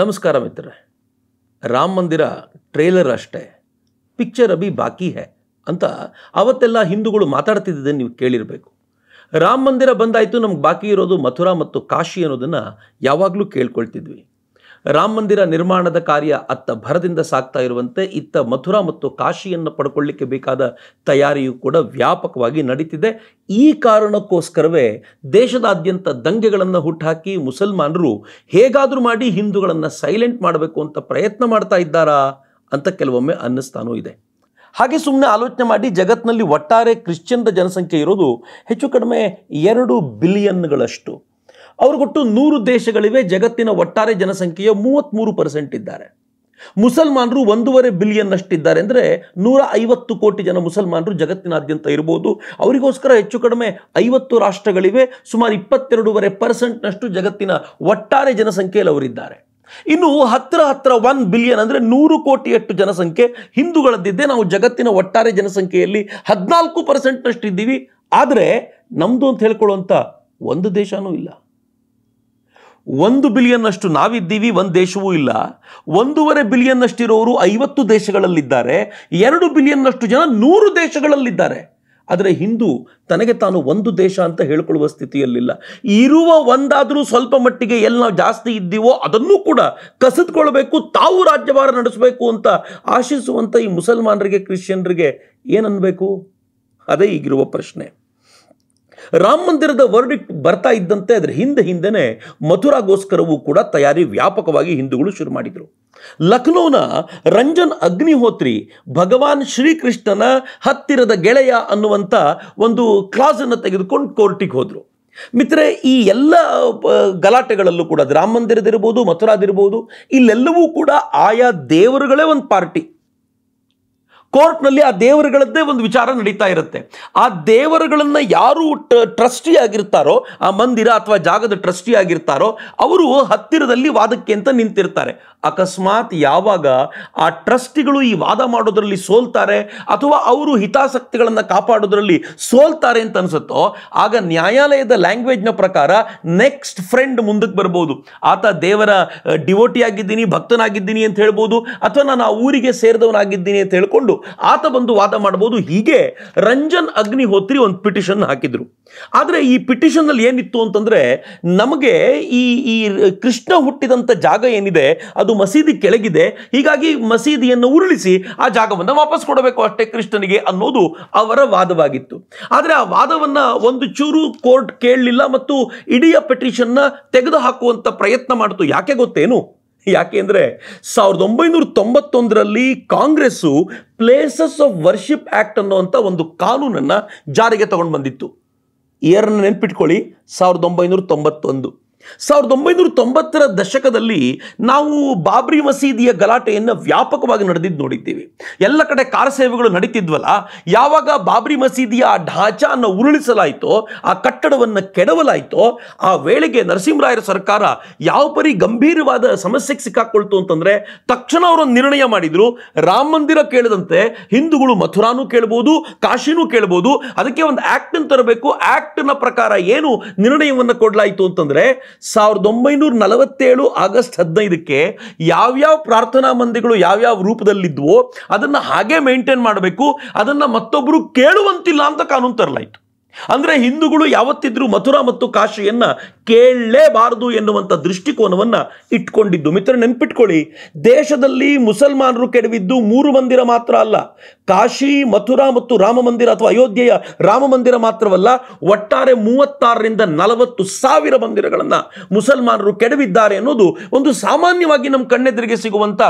ನಮಸ್ಕಾರ ಮಿತ್ರ ರಾಮ ಮಂದಿರ ಟ್ರೇಲರ್ ಅಷ್ಟೇ ಪಿಕ್ಚರ್ ಅಭಿ ಬಾಕಿ ಹೇ ಅಂತ ಅವತ್ತೆಲ್ಲ ಹಿಂದೂಗಳು ಮಾತಾಡ್ತಿದ್ದನ್ನು ನೀವು ಕೇಳಿರಬೇಕು ರಾಮ ಮಂದಿರ ಬಂದಾಯಿತು ನಮ್ಗೆ ಬಾಕಿ ಇರೋದು ಮಥುರಾ ಮತ್ತು ಕಾಶಿ ಅನ್ನೋದನ್ನು ಯಾವಾಗಲೂ ಕೇಳ್ಕೊಳ್ತಿದ್ವಿ ರಾಮ ಮಂದಿರ ನಿರ್ಮಾಣದ ಕಾರ್ಯ ಅತ್ತ ಭರದಿಂದ ಸಾಗ್ತಾ ಇರುವಂತೆ ಇತ್ತ ಮಥುರಾ ಮತ್ತು ಕಾಶಿಯನ್ನು ಪಡ್ಕೊಳ್ಳಿಕ್ಕೆ ಬೇಕಾದ ತಯಾರಿಯು ಕೂಡ ವ್ಯಾಪಕವಾಗಿ ನಡೀತಿದೆ ಈ ಕಾರಣಕ್ಕೋಸ್ಕರವೇ ದೇಶದಾದ್ಯಂತ ದಂಗೆಗಳನ್ನು ಹುಟ್ಟುಹಾಕಿ ಮುಸಲ್ಮಾನರು ಹೇಗಾದರೂ ಮಾಡಿ ಹಿಂದೂಗಳನ್ನು ಸೈಲೆಂಟ್ ಮಾಡಬೇಕು ಅಂತ ಪ್ರಯತ್ನ ಮಾಡ್ತಾ ಇದ್ದಾರಾ ಅಂತ ಕೆಲವೊಮ್ಮೆ ಅನ್ನಿಸ್ತಾನೂ ಇದೆ ಹಾಗೆ ಸುಮ್ಮನೆ ಆಲೋಚನೆ ಮಾಡಿ ಜಗತ್ತಿನಲ್ಲಿ ಒಟ್ಟಾರೆ ಕ್ರಿಶ್ಚಿಯನ್ದ ಜನಸಂಖ್ಯೆ ಇರೋದು ಹೆಚ್ಚು ಕಡಿಮೆ ಎರಡು ಬಿಲಿಯನ್ಗಳಷ್ಟು ಅವ್ರಿಗೊಟ್ಟು ನೂರು ದೇಶಗಳಿವೆ ಜಗತ್ತಿನ ಒಟ್ಟಾರೆ ಜನಸಂಖ್ಯೆಯ ಮೂವತ್ತ್ಮೂರು ಪರ್ಸೆಂಟ್ ಇದ್ದಾರೆ ಮುಸಲ್ಮಾನರು ಒಂದೂವರೆ ಬಿಲಿಯನ್ ಅಷ್ಟಿದ್ದಾರೆ ಅಂದರೆ ನೂರ ಐವತ್ತು ಕೋಟಿ ಜನ ಮುಸಲ್ಮಾನರು ಜಗತ್ತಿನಾದ್ಯಂತ ಇರ್ಬೋದು ಅವರಿಗೋಸ್ಕರ ಹೆಚ್ಚು ಕಡಿಮೆ ಐವತ್ತು ರಾಷ್ಟ್ರಗಳಿವೆ ಸುಮಾರು ಇಪ್ಪತ್ತೆರಡೂವರೆ ಪರ್ಸೆಂಟ್ನಷ್ಟು ಜಗತ್ತಿನ ಒಟ್ಟಾರೆ ಜನಸಂಖ್ಯೆಯಲ್ಲಿ ಅವರಿದ್ದಾರೆ ಇನ್ನು ಹತ್ತಿರ ಹತ್ತಿರ ಒನ್ ಬಿಲಿಯನ್ ಅಂದರೆ ನೂರು ಕೋಟಿಯಷ್ಟು ಜನಸಂಖ್ಯೆ ಹಿಂದೂಗಳದ್ದಿದ್ದೆ ನಾವು ಜಗತ್ತಿನ ಒಟ್ಟಾರೆ ಜನಸಂಖ್ಯೆಯಲ್ಲಿ ಹದಿನಾಲ್ಕು ಪರ್ಸೆಂಟ್ನಷ್ಟು ಇದ್ದೀವಿ ಆದರೆ ನಮ್ಮದು ಅಂತ ಹೇಳ್ಕೊಳ್ಳುವಂಥ ಒಂದು ದೇಶವೂ ಇಲ್ಲ ಒಂದು ಬಿಲಿಯನ್ ಅಷ್ಟು ನಾವಿದ್ದೀವಿ ಒಂದು ದೇಶವೂ ಇಲ್ಲ ಒಂದೂವರೆ ಬಿಲಿಯನ್ ಐವತ್ತು ದೇಶಗಳಲ್ಲಿದ್ದಾರೆ ಎರಡು ಬಿಲಿಯನ್ ಅಷ್ಟು ಜನ ನೂರು ದೇಶಗಳಲ್ಲಿದ್ದಾರೆ ಆದರೆ ಹಿಂದೂ ತನಗೆ ತಾನು ಒಂದು ದೇಶ ಅಂತ ಹೇಳಿಕೊಳ್ಳುವ ಸ್ಥಿತಿಯಲ್ಲಿಲ್ಲ ಇರುವ ಒಂದಾದರೂ ಸ್ವಲ್ಪ ಮಟ್ಟಿಗೆ ಎಲ್ಲಿ ನಾವು ಜಾಸ್ತಿ ಇದ್ದೀವೋ ಅದನ್ನೂ ಕೂಡ ಕಸಿದುಕೊಳ್ಬೇಕು ತಾವು ರಾಜ್ಯಭಾರ ನಡೆಸಬೇಕು ಅಂತ ಆಶಿಸುವಂಥ ಈ ಮುಸಲ್ಮಾನರಿಗೆ ಕ್ರಿಶ್ಚಿಯನ್ರಿಗೆ ಏನನ್ನಬೇಕು ಅದೇ ಈಗಿರುವ ಪ್ರಶ್ನೆ ರಾಮ ಮಂದಿರದ ವರ್ಡಿಕ್ಟ್ ಬರ್ತಾ ಇದ್ದಂತೆ ಅದರ ಹಿಂದೆ ಹಿಂದೆನೆ ಮಥುರಾಗೋಸ್ಕರವೂ ಕೂಡ ತಯಾರಿ ವ್ಯಾಪಕವಾಗಿ ಹಿಂದೂಗಳು ಶುರು ಮಾಡಿದರು ಲಕ್ನೋನ ರಂಜನ್ ಅಗ್ನಿಹೋತ್ರಿ ಭಗವಾನ್ ಶ್ರೀಕೃಷ್ಣನ ಹತ್ತಿರದ ಗೆಳೆಯ ಅನ್ನುವಂಥ ಒಂದು ಕ್ಲಾಸನ್ನು ತೆಗೆದುಕೊಂಡು ಕೋರ್ಟಿಗೆ ಹೋದರು ಮಿತ್ರೆ ಈ ಎಲ್ಲ ಗಲಾಟೆಗಳಲ್ಲೂ ಕೂಡ ರಾಮ ಮಂದಿರದಿರ್ಬೋದು ಮಥುರಾದಿರ್ಬೋದು ಇಲ್ಲೆಲ್ಲವೂ ಕೂಡ ಆಯಾ ದೇವರುಗಳೇ ಒಂದು ಪಾರ್ಟಿ ಕೋರ್ಟ್ನಲ್ಲಿ ಆ ದೇವರುಗಳದ್ದೇ ಒಂದು ವಿಚಾರ ನಡೀತಾ ಇರುತ್ತೆ ಆ ದೇವರುಗಳನ್ನು ಯಾರು ಟ್ರಸ್ಟಿ ಆಗಿರ್ತಾರೋ ಆ ಮಂದಿರ ಅಥವಾ ಜಾಗದ ಟ್ರಸ್ಟಿ ಆಗಿರ್ತಾರೋ ಅವರು ಹತ್ತಿರದಲ್ಲಿ ವಾದಕ್ಕೆ ಅಂತ ನಿಂತಿರ್ತಾರೆ ಅಕಸ್ಮಾತ್ ಯಾವಾಗ ಆ ಟ್ರಸ್ಟಿಗಳು ಈ ವಾದ ಮಾಡೋದ್ರಲ್ಲಿ ಸೋಲ್ತಾರೆ ಅಥವಾ ಅವರು ಹಿತಾಸಕ್ತಿಗಳನ್ನು ಕಾಪಾಡೋದ್ರಲ್ಲಿ ಸೋಲ್ತಾರೆ ಅಂತ ಅನಿಸುತ್ತೋ ಆಗ ನ್ಯಾಯಾಲಯದ ಲ್ಯಾಂಗ್ವೇಜ್ನ ಪ್ರಕಾರ ನೆಕ್ಸ್ಟ್ ಫ್ರೆಂಡ್ ಮುಂದಕ್ಕೆ ಬರ್ಬೋದು ಆತ ದೇವರ ಡಿವೋಟಿ ಆಗಿದ್ದೀನಿ ಭಕ್ತನಾಗಿದ್ದೀನಿ ಅಂತ ಹೇಳ್ಬೋದು ಅಥವಾ ನಾನು ಆ ಊರಿಗೆ ಸೇರಿದವನಾಗಿದ್ದೀನಿ ಅಂತ ಹೇಳ್ಕೊಂಡು ಆತ ಬಂದು ವಾದ ಮಾಡ್ಬೋದು ಹೀಗೆ ರಂಜನ್ ಅಗ್ನಿಹೋತ್ರಿ ಒಂದು ಪಿಟಿಷನ್ ಹಾಕಿದ್ರು ಆದರೆ ಈ ಪಿಟಿಷನ್ನಲ್ಲಿ ಏನಿತ್ತು ಅಂತಂದ್ರೆ ನಮಗೆ ಈ ಈ ಕೃಷ್ಣ ಹುಟ್ಟಿದಂತ ಜಾಗ ಏನಿದೆ ಅದು ಮಸೀದಿ ಕೆಳಗಿದೆ ಹೀಗಾಗಿ ಮಸೀದಿಯನ್ನು ಉರುಳಿಸಿ ಆ ಜಾಗವನ್ನು ವಾಪಸ್ ಕೊಡಬೇಕು ಅಷ್ಟೇ ಕೃಷ್ಣನಿಗೆ ಅನ್ನೋದು ಅವರ ವಾದವಾಗಿತ್ತು ಆದರೆ ಆ ವಾದವನ್ನ ಒಂದು ಚೂರು ಕೋರ್ಟ್ ಕೇಳಲಿಲ್ಲ ಮತ್ತು ಇಡೀ ತೆಗೆದು ಹಾಕುವಂತ ಪ್ರಯತ್ನ ಮಾಡಿತು ಯಾಕೆ ಗೊತ್ತೇನು ಅಂದರೆ ಸಾವಿರದ ಒಂಬೈನೂರ ತೊಂಬತ್ತೊಂದರಲ್ಲಿ Congress places of worship act ಅನ್ನುವಂಥ ಒಂದು ಕಾನೂನನ್ನು ಜಾರಿಗೆ ತಗೊಂಡು ಬಂದಿತ್ತು ಇಯರನ್ನು ನೆನ್ಪಿಟ್ಕೊಳ್ಳಿ ಸಾವಿರದ ಒಂಬೈನೂರ ತೊಂಬತ್ತೊಂದು ಸಾವಿರದ ಒಂಬೈನೂರ ತೊಂಬತ್ತರ ದಶಕದಲ್ಲಿ ನಾವು ಬಾಬ್ರಿ ಮಸೀದಿಯ ಗಲಾಟೆಯನ್ನು ವ್ಯಾಪಕವಾಗಿ ನಡೆದಿದ್ದು ನೋಡಿದ್ದೀವಿ ಎಲ್ಲ ಕಡೆ ಕಾರ ಸೇವೆಗಳು ನಡೀತಿದ್ವಲ್ಲ ಯಾವಾಗ ಬಾಬ್ರಿ ಮಸೀದಿಯ ಆ ಢಾಚಾನ ಉರುಳಿಸಲಾಯಿತೋ ಆ ಕಟ್ಟಡವನ್ನು ಕೆಡವಲಾಯಿತೋ ಆ ವೇಳೆಗೆ ನರಸಿಂಹರಾಯರ ಸರ್ಕಾರ ಯಾವ ಪರಿ ಗಂಭೀರವಾದ ಸಮಸ್ಯೆಗೆ ಸಿಕ್ಕಾಕೊಳ್ತು ಅಂತಂದರೆ ತಕ್ಷಣ ಅವರು ನಿರ್ಣಯ ಮಾಡಿದರು ರಾಮ ಮಂದಿರ ಕೇಳದಂತೆ ಹಿಂದೂಗಳು ಮಥುರಾನೂ ಕೇಳ್ಬೋದು ಕಾಶಿನೂ ಕೇಳ್ಬೋದು ಅದಕ್ಕೆ ಒಂದು ಆ್ಯಕ್ಟನ್ನು ತರಬೇಕು ಆ್ಯಕ್ಟ್ನ ಪ್ರಕಾರ ಏನು ನಿರ್ಣಯವನ್ನು ಕೊಡಲಾಯಿತು ಅಂತಂದರೆ ಸಾವಿರದ ಒಂಬೈನೂರ ನಲವತ್ತೇಳು ಆಗಸ್ಟ್ ಹದಿನೈದಕ್ಕೆ ಯಾವ್ಯಾವ ಪ್ರಾರ್ಥನಾ ಮಂದಿಗಳು ಯಾವ್ಯಾವ ರೂಪದಲ್ಲಿದ್ವೋ ಅದನ್ನ ಹಾಗೆ ಮೇಂಟೈನ್ ಮಾಡಬೇಕು ಅದನ್ನು ಮತ್ತೊಬ್ಬರು ಕೇಳುವಂತಿಲ್ಲ ಅಂತ ಕಾನೂನು ತರಲಾಯಿತು ಅಂದರೆ ಹಿಂದೂಗಳು ಯಾವತ್ತಿದ್ರೂ ಮಥುರಾ ಮತ್ತು ಕಾಶಿಯನ್ನು ಕೇಳಲೇಬಾರದು ಎನ್ನುವಂಥ ದೃಷ್ಟಿಕೋನವನ್ನು ಇಟ್ಕೊಂಡಿದ್ದು ಮಿತ್ರ ನೆನ್ಪಿಟ್ಕೊಳ್ಳಿ ದೇಶದಲ್ಲಿ ಮುಸಲ್ಮಾನರು ಕೆಡವಿದ್ದು ಮೂರು ಮಂದಿರ ಮಾತ್ರ ಅಲ್ಲ ಕಾಶಿ ಮಥುರಾ ಮತ್ತು ರಾಮ ಮಂದಿರ ಅಥವಾ ಅಯೋಧ್ಯೆಯ ರಾಮ ಮಂದಿರ ಮಾತ್ರವಲ್ಲ ಒಟ್ಟಾರೆ ಮೂವತ್ತಾರರಿಂದ ನಲವತ್ತು ಸಾವಿರ ಮಂದಿರಗಳನ್ನು ಮುಸಲ್ಮಾನರು ಕೆಡವಿದ್ದಾರೆ ಅನ್ನೋದು ಒಂದು ಸಾಮಾನ್ಯವಾಗಿ ನಮ್ಮ ಕಣ್ಣೆದುರಿಗೆ ಸಿಗುವಂಥ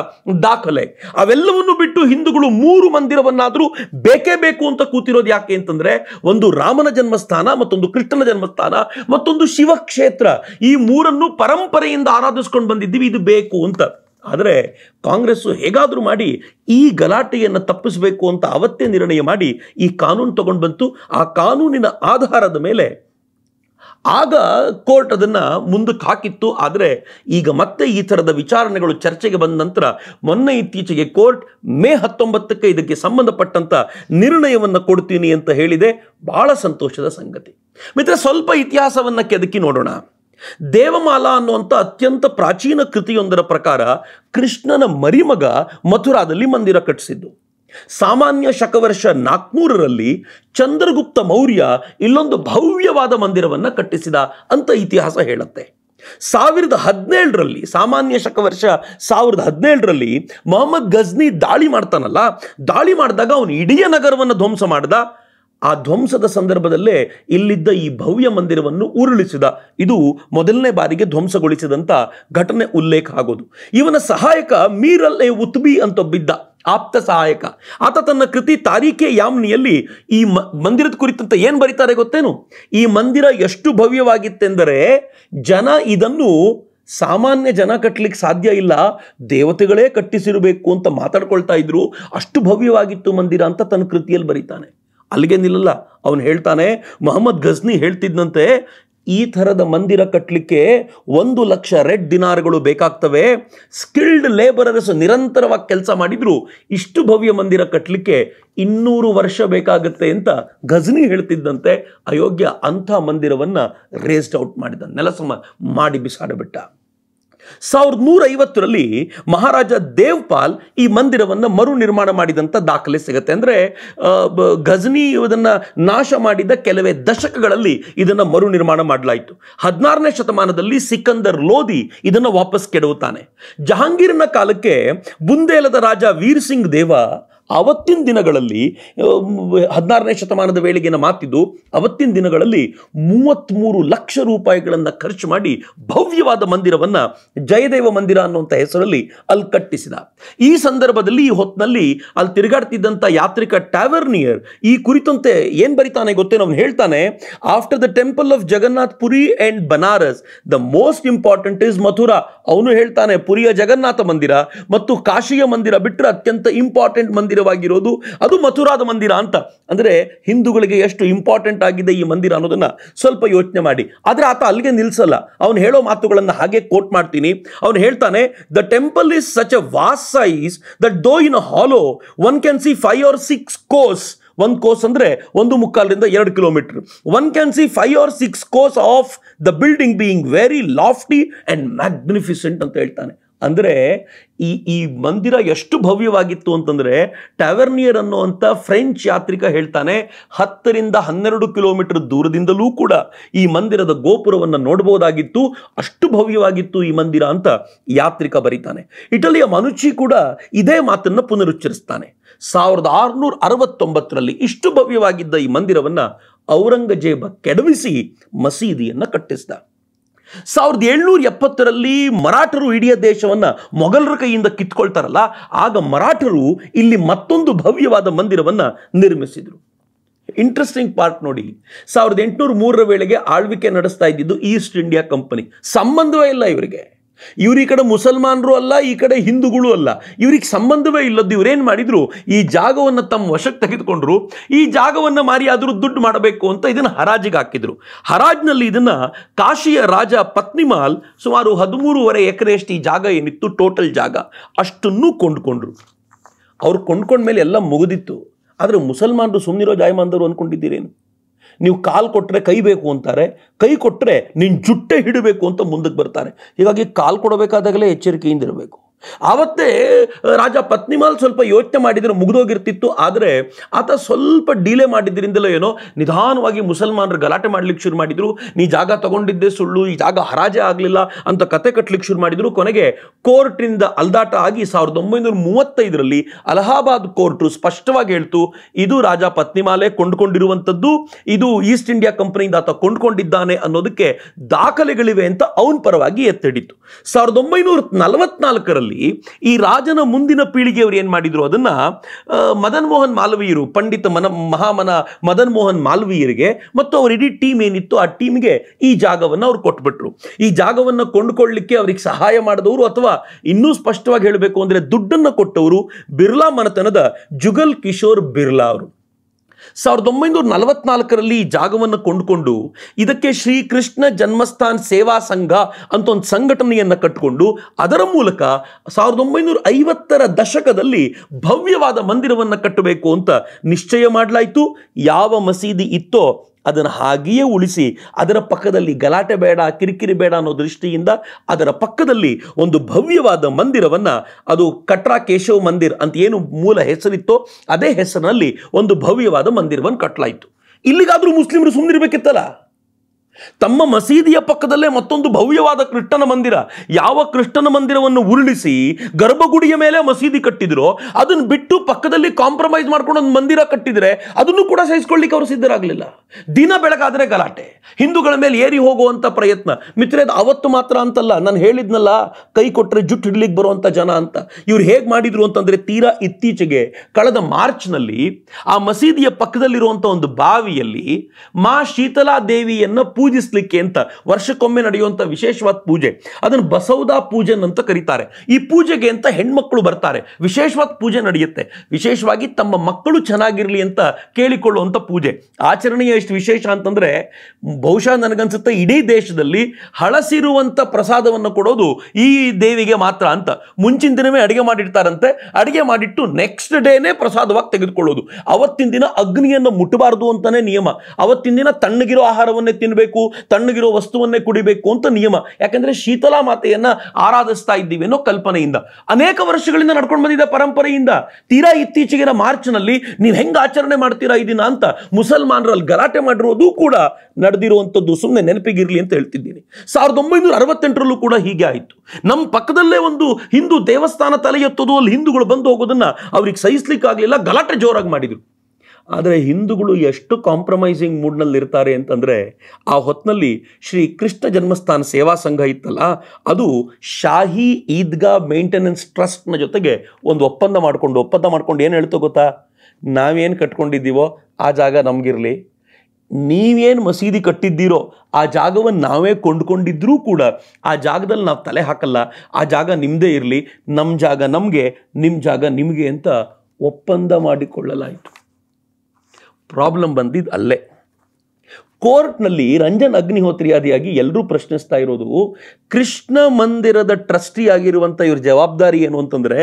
ದಾಖಲೆ ಅವೆಲ್ಲವನ್ನು ಬಿಟ್ಟು ಹಿಂದೂಗಳು ಮೂರು ಮಂದಿರವನ್ನಾದರೂ ಬೇಕೇ ಬೇಕು ಅಂತ ಕೂತಿರೋದು ಯಾಕೆ ಅಂತಂದರೆ ಒಂದು ರಾಮನ ಜನ್ಮಸ್ಥಾನ ಮತ್ತೊಂದು ಕೃಷ್ಣನ ಜನ್ಮಸ್ಥಾನ ಮತ್ತೊಂದು ಶಿವಕ್ಷೇತ್ರ ಈ ಮೂರನ್ನು ಪರಂಪರೆಯಿಂದ ಆರಾಧಿಸ್ಕೊಂಡು ಬಂದಿದ್ದೀವಿ ಇದು ಬೇಕು ಅಂತ ಆದರೆ ಕಾಂಗ್ರೆಸ್ಸು ಹೇಗಾದರೂ ಮಾಡಿ ಈ ಗಲಾಟೆಯನ್ನು ತಪ್ಪಿಸಬೇಕು ಅಂತ ಅವತ್ತೇ ನಿರ್ಣಯ ಮಾಡಿ ಈ ಕಾನೂನು ತಗೊಂಡು ಬಂತು ಆ ಕಾನೂನಿನ ಆಧಾರದ ಮೇಲೆ ಆಗ ಕೋರ್ಟ್ ಅದನ್ನು ಮುಂದಕ್ಕೆ ಹಾಕಿತ್ತು ಆದರೆ ಈಗ ಮತ್ತೆ ಈ ಥರದ ವಿಚಾರಣೆಗಳು ಚರ್ಚೆಗೆ ಬಂದ ನಂತರ ಮೊನ್ನೆ ಇತ್ತೀಚೆಗೆ ಕೋರ್ಟ್ ಮೇ ಹತ್ತೊಂಬತ್ತಕ್ಕೆ ಇದಕ್ಕೆ ಸಂಬಂಧಪಟ್ಟಂಥ ನಿರ್ಣಯವನ್ನು ಕೊಡ್ತೀನಿ ಅಂತ ಹೇಳಿದೆ ಬಹಳ ಸಂತೋಷದ ಸಂಗತಿ ಮಿತ್ರ ಸ್ವಲ್ಪ ಇತಿಹಾಸವನ್ನು ಕೆದಕಿ ನೋಡೋಣ ದೇವಮಾಲಾ ಅನ್ನುವಂಥ ಅತ್ಯಂತ ಪ್ರಾಚೀನ ಕೃತಿಯೊಂದರ ಪ್ರಕಾರ ಕೃಷ್ಣನ ಮರಿಮಗ ಮಥುರಾದಲ್ಲಿ ಮಂದಿರ ಕಟ್ಟಿಸಿದ್ದು ಸಾಮಾನ್ಯ ಶಕವರ್ಷ ನಾಲ್ಕುನೂರರಲ್ಲಿ ಚಂದ್ರಗುಪ್ತ ಮೌರ್ಯ ಇಲ್ಲೊಂದು ಭವ್ಯವಾದ ಮಂದಿರವನ್ನು ಕಟ್ಟಿಸಿದ ಅಂತ ಇತಿಹಾಸ ಹೇಳುತ್ತೆ ಸಾವಿರದ ಹದಿನೇಳರಲ್ಲಿ ಸಾಮಾನ್ಯ ಶಕವರ್ಷ ಸಾವಿರದ ಹದಿನೇಳರಲ್ಲಿ ಮೊಹಮ್ಮದ್ ಗಜ್ನಿ ದಾಳಿ ಮಾಡ್ತಾನಲ್ಲ ದಾಳಿ ಮಾಡಿದಾಗ ಅವನು ಇಡೀ ನಗರವನ್ನು ಧ್ವಂಸ ಮಾಡಿದ ಆ ಧ್ವಂಸದ ಸಂದರ್ಭದಲ್ಲೇ ಇಲ್ಲಿದ್ದ ಈ ಭವ್ಯ ಮಂದಿರವನ್ನು ಉರುಳಿಸಿದ ಇದು ಮೊದಲನೇ ಬಾರಿಗೆ ಧ್ವಂಸಗೊಳಿಸಿದಂಥ ಘಟನೆ ಉಲ್ಲೇಖ ಆಗೋದು ಇವನ ಸಹಾಯಕ ಮೀರಲ್ಲೇ ಉತ್ಬಿ ಅಂತೊಬ್ಬಿದ್ದ ಆಪ್ತ ಸಹಾಯಕ ಆತ ತನ್ನ ಕೃತಿ ತಾರೀಖೆ ಯಾಮ್ನಿಯಲ್ಲಿ ಈ ಮಂದಿರದ ಕುರಿತಂತ ಏನು ಬರೀತಾರೆ ಗೊತ್ತೇನು ಈ ಮಂದಿರ ಎಷ್ಟು ಭವ್ಯವಾಗಿತ್ತೆಂದರೆ ಜನ ಇದನ್ನು ಸಾಮಾನ್ಯ ಜನ ಕಟ್ಟಲಿಕ್ಕೆ ಸಾಧ್ಯ ಇಲ್ಲ ದೇವತೆಗಳೇ ಕಟ್ಟಿಸಿರಬೇಕು ಅಂತ ಮಾತಾಡ್ಕೊಳ್ತಾ ಇದ್ರು ಅಷ್ಟು ಭವ್ಯವಾಗಿತ್ತು ಮಂದಿರ ಅಂತ ತನ್ನ ಕೃತಿಯಲ್ಲಿ ಬರೀತಾನೆ ಅಲ್ಲಿಗೆ ನಿಲ್ಲಲ್ಲ ಅವನು ಹೇಳ್ತಾನೆ ಮೊಹಮ್ಮದ್ ಘಜ್ನಿ ಹೇಳ್ತಿದ್ದಂತೆ ಈ ಥರದ ಮಂದಿರ ಕಟ್ಟಲಿಕ್ಕೆ ಒಂದು ಲಕ್ಷ ರೆಡ್ ದಿನಾರ್ಗಳು ಬೇಕಾಗ್ತವೆ ಸ್ಕಿಲ್ಡ್ ಲೇಬರರ್ಸ್ ನಿರಂತರವಾಗಿ ಕೆಲಸ ಮಾಡಿದ್ರು ಇಷ್ಟು ಭವ್ಯ ಮಂದಿರ ಕಟ್ಟಲಿಕ್ಕೆ ಇನ್ನೂರು ವರ್ಷ ಬೇಕಾಗುತ್ತೆ ಅಂತ ಗಜನಿ ಹೇಳ್ತಿದ್ದಂತೆ ಅಯೋಗ್ಯ ಅಂಥ ಮಂದಿರವನ್ನು ರೇಸ್ಡ್ ಔಟ್ ಮಾಡಿದ ನೆಲಸಮ ಮಾಡಿ ಬಿಸಾಡಬಿಟ್ಟ ಸಾವಿರದ ನೂರ ಐವತ್ತರಲ್ಲಿ ಮಹಾರಾಜ ದೇವ್ಪಾಲ್ ಈ ಮಂದಿರವನ್ನು ಮರು ನಿರ್ಮಾಣ ಮಾಡಿದಂಥ ದಾಖಲೆ ಸಿಗುತ್ತೆ ಅಂದರೆ ಗಜನಿ ಇದನ್ನು ನಾಶ ಮಾಡಿದ ಕೆಲವೇ ದಶಕಗಳಲ್ಲಿ ಇದನ್ನು ಮರು ನಿರ್ಮಾಣ ಮಾಡಲಾಯಿತು ಹದಿನಾರನೇ ಶತಮಾನದಲ್ಲಿ ಸಿಕಂದರ್ ಲೋಧಿ ಇದನ್ನು ವಾಪಸ್ ಕೆಡವುತ್ತಾನೆ ಜಹಾಂಗೀರ್ನ ಕಾಲಕ್ಕೆ ಬುಂದೇಲದ ರಾಜ ವೀರ್ ಸಿಂಗ್ ದೇವ ಅವತ್ತಿನ ದಿನಗಳಲ್ಲಿ ಹದಿನಾರನೇ ಶತಮಾನದ ವೇಳೆಗೆನ ಮಾತಿದ್ದು ಅವತ್ತಿನ ದಿನಗಳಲ್ಲಿ ಮೂವತ್ತ್ಮೂರು ಲಕ್ಷ ರೂಪಾಯಿಗಳನ್ನು ಖರ್ಚು ಮಾಡಿ ಭವ್ಯವಾದ ಮಂದಿರವನ್ನು ಜಯದೇವ ಮಂದಿರ ಅನ್ನುವಂಥ ಹೆಸರಲ್ಲಿ ಅಲ್ಲಿ ಕಟ್ಟಿಸಿದ ಈ ಸಂದರ್ಭದಲ್ಲಿ ಈ ಹೊತ್ತಿನಲ್ಲಿ ಅಲ್ಲಿ ತಿರುಗಾಡ್ತಿದ್ದಂಥ ಯಾತ್ರಿಕ ಟ್ಯಾವರ್ನಿಯರ್ ಈ ಕುರಿತಂತೆ ಏನು ಬರಿತಾನೆ ಗೊತ್ತೇ ಅವನು ಹೇಳ್ತಾನೆ after the temple of Jagannath Puri and Banaras the most important is Mathura ಅವನು ಹೇಳ್ತಾನೆ ಪುರಿಯ ಜಗನ್ನಾಥ ಮಂದಿರ ಮತ್ತು ಕಾಶಿಯ ಮಂದಿರ ಬಿಟ್ಟರೆ ಅತ್ಯಂತ ಇಂಪಾರ್ಟೆಂಟ್ ಮಂದಿರ ಮಂದಿರವಾಗಿರೋದು ಅದು ಮಥುರಾದ ಮಂದಿರ ಅಂತ ಅಂದರೆ ಹಿಂದೂಗಳಿಗೆ ಎಷ್ಟು ಇಂಪಾರ್ಟೆಂಟ್ ಆಗಿದೆ ಈ ಮಂದಿರ ಅನ್ನೋದನ್ನು ಸ್ವಲ್ಪ ಯೋಚನೆ ಮಾಡಿ ಆದರೆ ಆತ ಅಲ್ಲಿಗೆ ನಿಲ್ಲಿಸಲ್ಲ ಅವನು ಹೇಳೋ ಮಾತುಗಳನ್ನು ಹಾಗೆ ಕೋಟ್ ಮಾಡ್ತೀನಿ ಅವನು ಹೇಳ್ತಾನೆ the temple is such a vast size that though in a hollow one can see five or six coss ಒಂದು ಕೋಸ್ ಅಂದರೆ ಒಂದು ಮುಕ್ಕಾಲರಿಂದ ಎರಡು kilometre one can see five or six coss off the building being very lofty and magnificent ಅಂತ ಹೇಳ್ತಾನೆ ಅಂದರೆ ಈ ಈ ಮಂದಿರ ಎಷ್ಟು ಭವ್ಯವಾಗಿತ್ತು ಅಂತಂದರೆ ಟ್ಯಾವರ್ನಿಯರ್ ಅನ್ನುವಂಥ ಫ್ರೆಂಚ್ ಯಾತ್ರಿಕ ಹೇಳ್ತಾನೆ ಹತ್ತರಿಂದ ಹನ್ನೆರಡು ಕಿಲೋಮೀಟರ್ ದೂರದಿಂದಲೂ ಕೂಡ ಈ ಮಂದಿರದ ಗೋಪುರವನ್ನು ನೋಡಬಹುದಾಗಿತ್ತು ಅಷ್ಟು ಭವ್ಯವಾಗಿತ್ತು ಈ ಮಂದಿರ ಅಂತ ಯಾತ್ರಿಕ ಬರೀತಾನೆ ಇಟಲಿಯ ಮನುಚಿ ಕೂಡ ಇದೇ ಮಾತನ್ನು ಪುನರುಚ್ಚರಿಸ್ತಾನೆ ಸಾವಿರದ ಆರುನೂರ ಅರವತ್ತೊಂಬತ್ತರಲ್ಲಿ ಇಷ್ಟು ಭವ್ಯವಾಗಿದ್ದ ಈ ಮಂದಿರವನ್ನು ಔರಂಗಜೇಬ ಕೆಡವಿಸಿ ಮಸೀದಿಯನ್ನು ಕಟ್ಟಿಸಿದ ಸಾವಿರದ ಏಳ್ನೂರ ಎಪ್ಪತ್ತರಲ್ಲಿ ಮರಾಠರು ಇಡೀ ದೇಶವನ್ನು ಮೊಘಲರ ಕೈಯಿಂದ ಕಿತ್ಕೊಳ್ತಾರಲ್ಲ ಆಗ ಮರಾಠರು ಇಲ್ಲಿ ಮತ್ತೊಂದು ಭವ್ಯವಾದ ಮಂದಿರವನ್ನು ನಿರ್ಮಿಸಿದರು ಇಂಟ್ರೆಸ್ಟಿಂಗ್ ಪಾರ್ಟ್ ನೋಡಿ ಸಾವಿರದ ಎಂಟುನೂರ ಮೂರರ ವೇಳೆಗೆ ಆಳ್ವಿಕೆ ನಡೆಸ್ತಾ ಇದ್ದಿದ್ದು ಈಸ್ಟ್ ಇಂಡಿಯಾ ಕಂಪನಿ ಸಂಬಂಧವೇ ಇಲ್ಲ ಇವರಿಗೆ ಇವ್ರ ಈ ಕಡೆ ಮುಸಲ್ಮಾನರು ಅಲ್ಲ ಈ ಕಡೆ ಹಿಂದೂಗಳು ಅಲ್ಲ ಇವ್ರಿಗೆ ಸಂಬಂಧವೇ ಇಲ್ಲದ್ದು ಇವರೇನು ಮಾಡಿದ್ರು ಈ ಜಾಗವನ್ನು ತಮ್ಮ ವಶಕ್ಕೆ ತೆಗೆದುಕೊಂಡ್ರು ಈ ಜಾಗವನ್ನು ಮಾರಿ ಆದರೂ ದುಡ್ಡು ಮಾಡಬೇಕು ಅಂತ ಇದನ್ನು ಹರಾಜಿಗೆ ಹಾಕಿದರು ಹರಾಜ್ನಲ್ಲಿ ಇದನ್ನು ಕಾಶಿಯ ರಾಜ ಪತ್ನಿಮಾಲ್ ಸುಮಾರು ಹದಿಮೂರುವರೆ ಎಕರೆಯಷ್ಟು ಈ ಜಾಗ ಏನಿತ್ತು ಟೋಟಲ್ ಜಾಗ ಅಷ್ಟನ್ನು ಕೊಂಡ್ಕೊಂಡ್ರು ಅವ್ರು ಕೊಂಡ್ಕೊಂಡ್ಮೇಲೆ ಎಲ್ಲ ಮುಗಿದಿತ್ತು ಆದರೆ ಮುಸಲ್ಮಾನರು ಸುಮ್ಮನಿರೋ ಜಾಯಮಾನದವರು ಅಂದ್ಕೊಂಡಿದ್ದೀರೇನು ನೀವು ಕಾಲು ಕೊಟ್ಟರೆ ಕೈ ಬೇಕು ಅಂತಾರೆ ಕೈ ಕೊಟ್ಟರೆ ನಿನ್ನ ಜುಟ್ಟೆ ಹಿಡಬೇಕು ಅಂತ ಮುಂದಕ್ಕೆ ಬರ್ತಾರೆ ಹೀಗಾಗಿ ಕಾಲು ಕೊಡಬೇಕಾದಾಗಲೇ ಎಚ್ಚರಿಕೆಯಿಂದ ಇರಬೇಕು ಆವತ್ತೇ ರಾಜ ಪತ್ನಿಮಾಲ್ ಸ್ವಲ್ಪ ಯೋಚನೆ ಮಾಡಿದ್ರೆ ಮುಗಿದೋಗಿರ್ತಿತ್ತು ಆದರೆ ಆತ ಸ್ವಲ್ಪ ಡಿಲೇ ಮಾಡಿದ್ರಿಂದಲೋ ಏನೋ ನಿಧಾನವಾಗಿ ಮುಸಲ್ಮಾನರು ಗಲಾಟೆ ಮಾಡ್ಲಿಕ್ಕೆ ಶುರು ಮಾಡಿದ್ರು ನೀ ಜಾಗ ತಗೊಂಡಿದ್ದೆ ಸುಳ್ಳು ಈ ಜಾಗ ಹರಾಜೆ ಆಗಲಿಲ್ಲ ಅಂತ ಕತೆ ಕಟ್ಟಲಿಕ್ಕೆ ಶುರು ಮಾಡಿದ್ರು ಕೊನೆಗೆ ಇಂದ ಅಲ್ದಾಟ ಆಗಿ ಸಾವಿರದ ಒಂಬೈನೂರ ಮೂವತ್ತೈದರಲ್ಲಿ ಅಲಹಾಬಾದ್ ಕೋರ್ಟು ಸ್ಪಷ್ಟವಾಗಿ ಹೇಳ್ತು ಇದು ರಾಜ ಪತ್ನಿಮಾಲೆ ಕೊಂಡ್ಕೊಂಡಿರುವಂಥದ್ದು ಇದು ಈಸ್ಟ್ ಇಂಡಿಯಾ ಕಂಪನಿಯಿಂದ ಆತ ಕೊಂಡ್ಕೊಂಡಿದ್ದಾನೆ ಅನ್ನೋದಕ್ಕೆ ದಾಖಲೆಗಳಿವೆ ಅಂತ ಅವನ ಪರವಾಗಿ ಎತ್ತಿಡಿತು ಸಾವಿರದ ಒಂಬೈನೂರ ನಲವತ್ನಾಲ್ಕರಲ್ಲಿ ಈ ರಾಜನ ಮುಂದಿನ ಪೀಳಿಗೆಯವರು ಏನು ಮಾಡಿದ್ರು ಅದನ್ನ ಮದನ್ ಮೋಹನ್ ಮಾಲವೀಯರು ಪಂಡಿತ ಮನ ಮಹಾಮನ ಮದನ್ ಮೋಹನ್ ಮಾಲ್ವೀಯರಿಗೆ ಮತ್ತು ಅವರ ಇಡೀ ಟೀಮ್ ಏನಿತ್ತು ಆ ಟೀಮ್ಗೆ ಈ ಜಾಗವನ್ನು ಅವ್ರು ಕೊಟ್ಬಿಟ್ರು ಈ ಜಾಗವನ್ನು ಕೊಂಡುಕೊಳ್ಳಲಿಕ್ಕೆ ಅವ್ರಿಗೆ ಸಹಾಯ ಮಾಡಿದವರು ಅಥವಾ ಇನ್ನೂ ಸ್ಪಷ್ಟವಾಗಿ ಹೇಳಬೇಕು ಅಂದ್ರೆ ದುಡ್ಡನ್ನು ಕೊಟ್ಟವರು ಬಿರ್ಲಾ ಮನತನದ ಜುಗಲ್ ಕಿಶೋರ್ ಬಿರ್ಲಾ ಅವರು ಸಾವಿರದ ಒಂಬೈನೂರ ನಲವತ್ನಾಲ್ಕರಲ್ಲಿ ಈ ಜಾಗವನ್ನು ಕೊಂಡುಕೊಂಡು ಇದಕ್ಕೆ ಶ್ರೀಕೃಷ್ಣ ಜನ್ಮಸ್ಥಾನ್ ಸೇವಾ ಸಂಘ ಅಂತ ಒಂದು ಸಂಘಟನೆಯನ್ನು ಕಟ್ಟಿಕೊಂಡು ಅದರ ಮೂಲಕ ಸಾವಿರದ ಒಂಬೈನೂರ ಐವತ್ತರ ದಶಕದಲ್ಲಿ ಭವ್ಯವಾದ ಮಂದಿರವನ್ನು ಕಟ್ಟಬೇಕು ಅಂತ ನಿಶ್ಚಯ ಮಾಡಲಾಯಿತು ಯಾವ ಮಸೀದಿ ಇತ್ತೋ ಅದನ್ನು ಹಾಗೆಯೇ ಉಳಿಸಿ ಅದರ ಪಕ್ಕದಲ್ಲಿ ಗಲಾಟೆ ಬೇಡ ಕಿರಿಕಿರಿ ಬೇಡ ಅನ್ನೋ ದೃಷ್ಟಿಯಿಂದ ಅದರ ಪಕ್ಕದಲ್ಲಿ ಒಂದು ಭವ್ಯವಾದ ಮಂದಿರವನ್ನು ಅದು ಕಟ್ರಾ ಕೇಶವ ಮಂದಿರ್ ಅಂತ ಏನು ಮೂಲ ಹೆಸರಿತ್ತೋ ಅದೇ ಹೆಸರಿನಲ್ಲಿ ಒಂದು ಭವ್ಯವಾದ ಮಂದಿರವನ್ನು ಕಟ್ಟಲಾಯಿತು ಇಲ್ಲಿಗಾದರೂ ಮುಸ್ಲಿಮರು ಸುಮ್ಮನಿರ್ಬೇಕಿತ್ತಲ್ಲ ತಮ್ಮ ಮಸೀದಿಯ ಪಕ್ಕದಲ್ಲೇ ಮತ್ತೊಂದು ಭವ್ಯವಾದ ಕೃಷ್ಣನ ಮಂದಿರ ಯಾವ ಕೃಷ್ಣನ ಮಂದಿರವನ್ನು ಉರುಳಿಸಿ ಗರ್ಭಗುಡಿಯ ಮೇಲೆ ಮಸೀದಿ ಕಟ್ಟಿದ್ರು ಅದನ್ನು ಬಿಟ್ಟು ಪಕ್ಕದಲ್ಲಿ ಕಾಂಪ್ರಮೈಸ್ ಮಾಡ್ಕೊಂಡು ಒಂದು ಮಂದಿರ ಕಟ್ಟಿದ್ರೆ ಅದನ್ನು ಕೂಡ ಸಹಿಸ್ಕೊಳ್ಳಿಕ್ಕೆ ಅವರು ಸಿದ್ಧರಾಗಲಿಲ್ಲ ದಿನ ಬೆಳಗಾದರೆ ಗಲಾಟೆ ಹಿಂದೂಗಳ ಮೇಲೆ ಏರಿ ಹೋಗುವಂತ ಪ್ರಯತ್ನ ಮಿತ್ರ ಅವತ್ತು ಮಾತ್ರ ಅಂತಲ್ಲ ನಾನು ಹೇಳಿದ್ನಲ್ಲ ಕೈ ಕೊಟ್ಟರೆ ಜುಟ್ಟು ಹಿಡ್ಲಿಕ್ಕೆ ಬರುವಂತ ಜನ ಅಂತ ಇವ್ರು ಹೇಗೆ ಮಾಡಿದ್ರು ಅಂತಂದ್ರೆ ತೀರಾ ಇತ್ತೀಚೆಗೆ ಕಳೆದ ಮಾರ್ಚ್ ನಲ್ಲಿ ಆ ಮಸೀದಿಯ ಪಕ್ಕದಲ್ಲಿರುವಂಥ ಒಂದು ಬಾವಿಯಲ್ಲಿ ಮಾ ಶೀತಲಾ ದೇವಿಯನ್ನು ಪೂಜಿಸ್ಲಿಕ್ಕೆ ಅಂತ ವರ್ಷಕ್ಕೊಮ್ಮೆ ನಡೆಯುವಂತ ವಿಶೇಷವಾದ ಪೂಜೆ ಅದನ್ನು ಬಸೌದಾ ಪೂಜೆ ಅಂತ ಕರೀತಾರೆ ಈ ಪೂಜೆಗೆ ಅಂತ ಹೆಣ್ಮಕ್ಳು ಬರ್ತಾರೆ ವಿಶೇಷವಾದ ಪೂಜೆ ನಡೆಯುತ್ತೆ ವಿಶೇಷವಾಗಿ ತಮ್ಮ ಮಕ್ಕಳು ಚೆನ್ನಾಗಿರ್ಲಿ ಅಂತ ಕೇಳಿಕೊಳ್ಳುವಂತ ಪೂಜೆ ಆಚರಣೆಯ ಎಷ್ಟು ವಿಶೇಷ ಅಂತಂದ್ರೆ ಬಹುಶಃ ನನಗನ್ಸುತ್ತೆ ಇಡೀ ದೇಶದಲ್ಲಿ ಹಳಸಿರುವಂಥ ಪ್ರಸಾದವನ್ನು ಕೊಡೋದು ಈ ದೇವಿಗೆ ಮಾತ್ರ ಅಂತ ಮುಂಚಿನ ದಿನವೇ ಅಡುಗೆ ಮಾಡಿಡ್ತಾರಂತೆ ಅಡುಗೆ ಮಾಡಿಟ್ಟು ನೆಕ್ಸ್ಟ್ ಡೇನೇ ಪ್ರಸಾದವಾಗಿ ತೆಗೆದುಕೊಳ್ಳೋದು ಅವತ್ತಿನ ದಿನ ಅಗ್ನಿಯನ್ನು ಮುಟ್ಟಬಾರದು ಅಂತಾನೆ ನಿಯಮ ಅವತ್ತಿನ ದಿನ ತಣ್ಣಗಿರೋ ಆಹಾರವನ್ನೇ ತಿನ್ಬೇಕು ತಣ್ಣಗಿರೋ ವಸ್ತುವನ್ನೇ ಕುಡಿಬೇಕು ಅಂತ ನಿಯಮ ಯಾಕಂದ್ರೆ ಶೀತಲಾ ಮಾತೆಯನ್ನ ಆರಾಧಿಸ್ತಾ ಇದ್ದೀವಿ ಅನ್ನೋ ಕಲ್ಪನೆಯಿಂದ ಅನೇಕ ವರ್ಷಗಳಿಂದ ನಡ್ಕೊಂಡು ಬಂದಿದ್ದ ಪರಂಪರೆಯಿಂದ ತೀರಾ ಇತ್ತೀಚೆಗಿನ ನಲ್ಲಿ ನೀವು ಹೆಂಗ್ ಆಚರಣೆ ಮಾಡ್ತೀರಾ ಇದನ್ನ ಅಂತ ಮುಸಲ್ಮಾನರಲ್ಲಿ ಗಲಾಟೆ ಮಾಡಿರೋದು ಕೂಡ ನಡೆದಿರುವಂಥದ್ದು ಸುಮ್ಮನೆ ನೆನಪಿಗಿರಲಿ ಅಂತ ಹೇಳ್ತಿದ್ದೀನಿ ಸಾವಿರದ ಒಂಬೈನೂರ ಅರವತ್ತೆಂಟರಲ್ಲೂ ಕೂಡ ಹೀಗೆ ಆಯಿತು ನಮ್ಮ ಪಕ್ಕದಲ್ಲೇ ಒಂದು ಹಿಂದೂ ದೇವಸ್ಥಾನ ತಲೆ ಎತ್ತೋದು ಅಲ್ಲಿ ಹಿಂದೂಗಳು ಬಂದು ಹೋಗೋದನ್ನ ಅವ್ರಿಗೆ ಸಹಿಸ್ಲಿಕ್ಕಾಗಲಿಲ್ಲ ಗಲಾಟೆ ಜೋರಾಗಿ ಮಾಡಿದ್ರು ಆದರೆ ಹಿಂದೂಗಳು ಎಷ್ಟು ಕಾಂಪ್ರಮೈಸಿಂಗ್ ಮೂಡ್ನಲ್ಲಿ ಇರ್ತಾರೆ ಅಂತಂದರೆ ಆ ಹೊತ್ತಿನಲ್ಲಿ ಶ್ರೀ ಕೃಷ್ಣ ಜನ್ಮಸ್ಥಾನ ಸೇವಾ ಸಂಘ ಇತ್ತಲ್ಲ ಅದು ಶಾಹಿ ಈದ್ಗಾ ಮೇಂಟೆನೆನ್ಸ್ ಟ್ರಸ್ಟ್ನ ಜೊತೆಗೆ ಒಂದು ಒಪ್ಪಂದ ಮಾಡಿಕೊಂಡು ಒಪ್ಪಂದ ಮಾಡಿಕೊಂಡು ಏನು ಹೇಳ್ತೋ ಗೊತ್ತಾ ನಾವೇನು ಕಟ್ಕೊಂಡಿದ್ದೀವೋ ಆ ಜಾಗ ನಮಗಿರಲಿ ನೀವೇನು ಮಸೀದಿ ಕಟ್ಟಿದ್ದೀರೋ ಆ ಜಾಗವನ್ನು ನಾವೇ ಕೊಂಡ್ಕೊಂಡಿದ್ರೂ ಕೂಡ ಆ ಜಾಗದಲ್ಲಿ ನಾವು ತಲೆ ಹಾಕಲ್ಲ ಆ ಜಾಗ ನಿಮ್ಮದೇ ಇರಲಿ ನಮ್ಮ ಜಾಗ ನಮಗೆ ನಿಮ್ಮ ಜಾಗ ನಿಮಗೆ ಅಂತ ಒಪ್ಪಂದ ಮಾಡಿಕೊಳ್ಳಲಾಯಿತು ಪ್ರಾಬ್ಲಮ್ ಬಂದಿದ್ದು ಅಲ್ಲೇ ಕೋರ್ಟ್ನಲ್ಲಿ ರಂಜನ್ ಅಗ್ನಿಹೋತ್ರಿಯಾದಿಯಾಗಿ ಎಲ್ಲರೂ ಪ್ರಶ್ನಿಸ್ತಾ ಇರೋದು ಕೃಷ್ಣ ಮಂದಿರದ ಟ್ರಸ್ಟಿ ಆಗಿರುವಂಥ ಇವ್ರ ಜವಾಬ್ದಾರಿ ಏನು ಅಂತಂದರೆ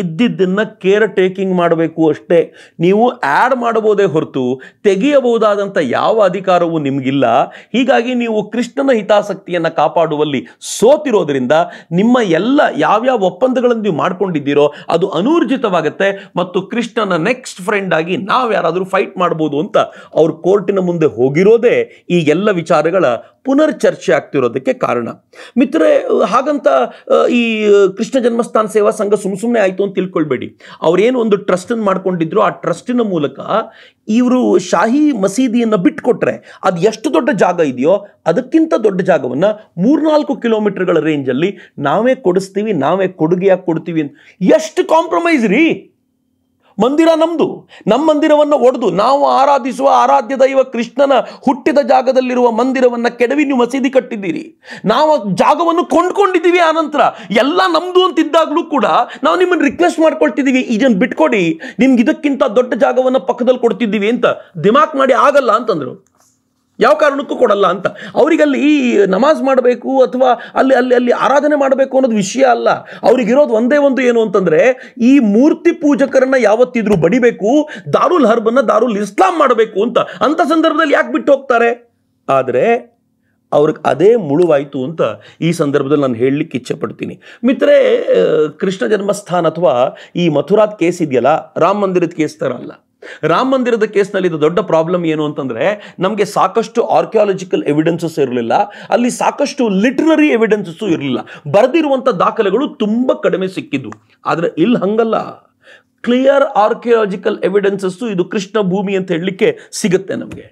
ಇದ್ದಿದ್ದನ್ನು ಕೇರ್ ಟೇಕಿಂಗ್ ಮಾಡಬೇಕು ಅಷ್ಟೇ ನೀವು ಆ್ಯಡ್ ಮಾಡಬಹುದೇ ಹೊರತು ತೆಗೆಯಬಹುದಾದಂಥ ಯಾವ ಅಧಿಕಾರವೂ ನಿಮಗಿಲ್ಲ ಹೀಗಾಗಿ ನೀವು ಕೃಷ್ಣನ ಹಿತಾಸಕ್ತಿಯನ್ನು ಕಾಪಾಡುವಲ್ಲಿ ಸೋತಿರೋದ್ರಿಂದ ನಿಮ್ಮ ಎಲ್ಲ ಯಾವ್ಯಾವ ಒಪ್ಪಂದಗಳನ್ನು ನೀವು ಮಾಡ್ಕೊಂಡಿದ್ದೀರೋ ಅದು ಅನೂರ್ಜಿತವಾಗುತ್ತೆ ಮತ್ತು ಕೃಷ್ಣನ ನೆಕ್ಸ್ಟ್ ಫ್ರೆಂಡ್ ಆಗಿ ನಾವು ಯಾರಾದರೂ ಫೈಟ್ ಮಾಡ್ಬೋದು ಅಂತ ಅವ್ರು ಕೋರ್ಟಿನ ಮುಂದೆ ಹೋಗಿರೋದೇ ಈ ಎಲ್ಲ ವಿಚಾರಗಳ ಪುನರ್ ಚರ್ಚೆ ಆಗ್ತಿರೋದಕ್ಕೆ ಕಾರಣ ಮಿತ್ರರೇ ಹಾಗಂತ ಈ ಕೃಷ್ಣ ಜನ್ಮಸ್ಥಾನ ಸೇವಾ ಸಂಘ ಸುಮ್ ಸುಮ್ಮನೆ ಆಯಿತು ಅಂತ ತಿಳ್ಕೊಳ್ಬೇಡಿ ಅವ್ರೇನು ಒಂದು ಟ್ರಸ್ಟನ್ನು ಮಾಡ್ಕೊಂಡಿದ್ರು ಆ ಟ್ರಸ್ಟಿನ ಮೂಲಕ ಇವರು ಶಾಹಿ ಮಸೀದಿಯನ್ನು ಬಿಟ್ಕೊಟ್ರೆ ಅದು ಎಷ್ಟು ದೊಡ್ಡ ಜಾಗ ಇದೆಯೋ ಅದಕ್ಕಿಂತ ದೊಡ್ಡ ಜಾಗವನ್ನು ಮೂರ್ನಾಲ್ಕು ಕಿಲೋಮೀಟರ್ಗಳ ರೇಂಜಲ್ಲಿ ನಾವೇ ಕೊಡಿಸ್ತೀವಿ ನಾವೇ ಕೊಡುಗೆಯಾಗಿ ಕೊಡ್ತೀವಿ ಅಂತ ಎಷ್ಟು ಕಾಂಪ್ರಮೈಸ್ ರೀ ಮಂದಿರ ನಮ್ಮದು ನಮ್ಮ ಮಂದಿರವನ್ನು ಒಡೆದು ನಾವು ಆರಾಧಿಸುವ ಆರಾಧ್ಯ ದೈವ ಕೃಷ್ಣನ ಹುಟ್ಟಿದ ಜಾಗದಲ್ಲಿರುವ ಮಂದಿರವನ್ನು ಕೆಡವಿ ನೀವು ಮಸೀದಿ ಕಟ್ಟಿದ್ದೀರಿ ನಾವು ಜಾಗವನ್ನು ಕೊಂಡ್ಕೊಂಡಿದ್ದೀವಿ ಆನಂತರ ಎಲ್ಲ ನಮ್ಮದು ಅಂತಿದ್ದಾಗಲೂ ಕೂಡ ನಾವು ನಿಮ್ಮನ್ನು ರಿಕ್ವೆಸ್ಟ್ ಮಾಡ್ಕೊಳ್ತಿದ್ದೀವಿ ಈಜನ್ ಬಿಟ್ಕೊಡಿ ನಿಮ್ಗೆ ಇದಕ್ಕಿಂತ ದೊಡ್ಡ ಜಾಗವನ್ನು ಪಕ್ಕದಲ್ಲಿ ಕೊಡ್ತಿದ್ದೀವಿ ಅಂತ ದಿಮಾಕ್ ಮಾಡಿ ಆಗಲ್ಲ ಅಂತಂದರು ಯಾವ ಕಾರಣಕ್ಕೂ ಕೊಡಲ್ಲ ಅಂತ ಅವರಿಗಲ್ಲಿ ನಮಾಜ್ ಮಾಡಬೇಕು ಅಥವಾ ಅಲ್ಲಿ ಅಲ್ಲಿ ಅಲ್ಲಿ ಆರಾಧನೆ ಮಾಡಬೇಕು ಅನ್ನೋದು ವಿಷಯ ಅಲ್ಲ ಅವ್ರಿಗಿರೋದು ಒಂದೇ ಒಂದು ಏನು ಅಂತಂದರೆ ಈ ಮೂರ್ತಿ ಪೂಜಕರನ್ನ ಯಾವತ್ತಿದ್ರೂ ಬಡಿಬೇಕು ದಾರುಲ್ ಹರ್ಬನ್ನು ದಾರುಲ್ ಇಸ್ಲಾಂ ಮಾಡಬೇಕು ಅಂತ ಅಂಥ ಸಂದರ್ಭದಲ್ಲಿ ಯಾಕೆ ಬಿಟ್ಟು ಹೋಗ್ತಾರೆ ಆದರೆ ಅವ್ರಿಗೆ ಅದೇ ಮುಳುವಾಯಿತು ಅಂತ ಈ ಸಂದರ್ಭದಲ್ಲಿ ನಾನು ಹೇಳಲಿಕ್ಕೆ ಇಚ್ಛೆ ಪಡ್ತೀನಿ ಮಿತ್ರೇ ಕೃಷ್ಣ ಜನ್ಮಸ್ಥಾನ ಅಥವಾ ಈ ಮಥುರಾದ ಕೇಸ್ ಇದೆಯಲ್ಲ ರಾಮ ಮಂದಿರದ ಕೇಸ್ ಥರ ಅಲ್ಲ ರಾಮ ಮಂದಿರದ ಕೇಸ್ನಲ್ಲಿ ಇದು ದೊಡ್ಡ ಪ್ರಾಬ್ಲಮ್ ಏನು ಅಂತಂದ್ರೆ ನಮಗೆ ಸಾಕಷ್ಟು ಆರ್ಕಿಯಾಲಜಿಕಲ್ ಎವಿಡೆನ್ಸಸ್ ಇರಲಿಲ್ಲ ಅಲ್ಲಿ ಸಾಕಷ್ಟು ಲಿಟ್ರರಿ ಎವಿಡೆನ್ಸಸ್ಸು ಇರಲಿಲ್ಲ ಬರೆದಿರುವಂಥ ದಾಖಲೆಗಳು ತುಂಬ ಕಡಿಮೆ ಸಿಕ್ಕಿದ್ದು ಆದರೆ ಇಲ್ಲಿ ಹಂಗಲ್ಲ ಕ್ಲಿಯರ್ ಆರ್ಕಿಯಾಲಜಿಕಲ್ ಎವಿಡೆನ್ಸಸ್ಸು ಇದು ಕೃಷ್ಣ ಭೂಮಿ ಅಂತ ಹೇಳಲಿಕ್ಕೆ ಸಿಗುತ್ತೆ ನಮಗೆ